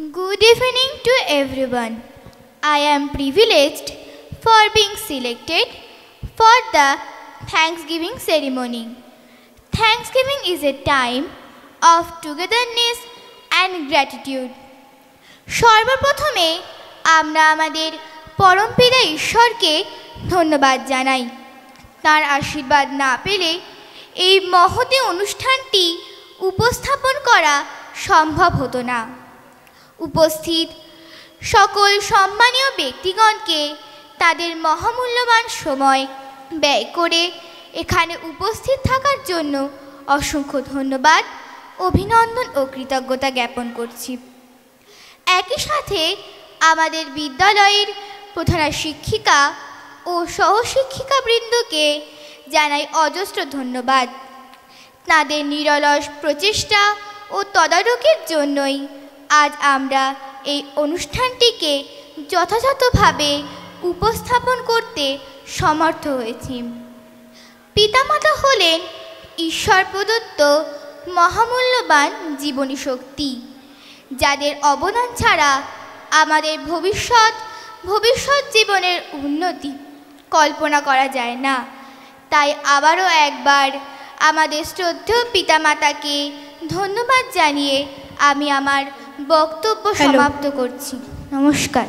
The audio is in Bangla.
Good evening to everyone. I am privileged for being selected for the Thanksgiving ceremony. Thanksgiving is a time of togetherness and gratitude. সর্বপ্রথমে আমরা আমাদের পরমপিতা ঈশ্বরকে ধন্যবাদ জানাই তার আশীর্বাদ না পেলে এই মহতে অনুষ্ঠানটি উপস্থাপন করা সম্ভব হতো না উপস্থিত সকল সম্মানীয় ব্যক্তিগণকে তাদের মহামূল্যবান সময় ব্যয় করে এখানে উপস্থিত থাকার জন্য অসংখ্য ধন্যবাদ অভিনন্দন ও কৃতজ্ঞতা জ্ঞাপন করছি একই সাথে আমাদের বিদ্যালয়ের প্রধানা শিক্ষিকা ও সহশিক্ষিকাবৃন্দকে জানাই অজস্র ধন্যবাদ তাদের নিরলস প্রচেষ্টা ও তদারকের জন্যই আজ আমরা এই অনুষ্ঠানটিকে যথাযথভাবে উপস্থাপন করতে সমর্থ হয়েছি পিতামাতা হলেন ঈশ্বর প্রদত্ত মহামূল্যবান জীবনী শক্তি যাদের অবদান ছাড়া আমাদের ভবিষ্যৎ ভবিষ্যৎ জীবনের উন্নতি কল্পনা করা যায় না তাই আবারও একবার আমাদের শ্রদ্ধেয় পিতামাতাকে ধন্যবাদ জানিয়ে আমি আমার বক্তব্য সমাপ্ত করছি নমস্কার